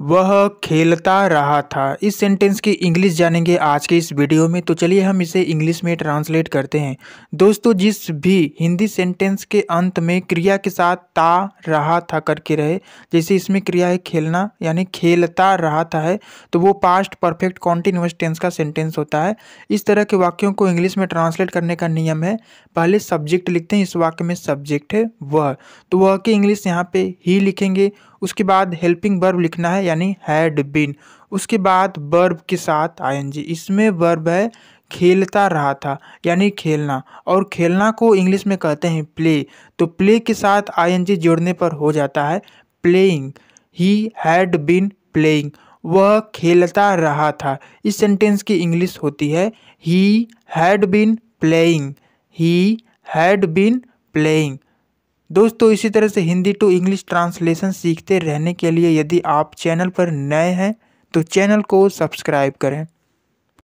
वह खेलता रहा था इस सेंटेंस की इंग्लिश जानेंगे आज के इस वीडियो में तो चलिए हम इसे इंग्लिश में ट्रांसलेट करते हैं दोस्तों जिस भी हिंदी सेंटेंस के अंत में क्रिया के साथ ता रहा था करके रहे जैसे इसमें क्रिया है खेलना यानी खेलता रहा था है तो वो पास्ट परफेक्ट कॉन्टिन्यूस टेंस का सेंटेंस होता है इस तरह के वाक्यों को इंग्लिश में ट्रांसलेट करने का नियम है पहले सब्जेक्ट लिखते हैं इस वाक्य में सब्जेक्ट है वह तो वह की इंग्लिश यहाँ पर ही लिखेंगे उसके बाद हेल्पिंग वर्ब लिखना है यानी हैड बीन उसके बाद वर्ब के साथ आई इसमें वर्ब है खेलता रहा था यानी खेलना और खेलना को इंग्लिश में कहते हैं प्ले तो प्ले के साथ आई जोड़ने पर हो जाता है playing he had been playing वह खेलता रहा था इस सेंटेंस की इंग्लिश होती है he had been playing he had been playing दोस्तों इसी तरह से हिंदी टू इंग्लिश ट्रांसलेशन सीखते रहने के लिए यदि आप चैनल पर नए हैं तो चैनल को सब्सक्राइब करें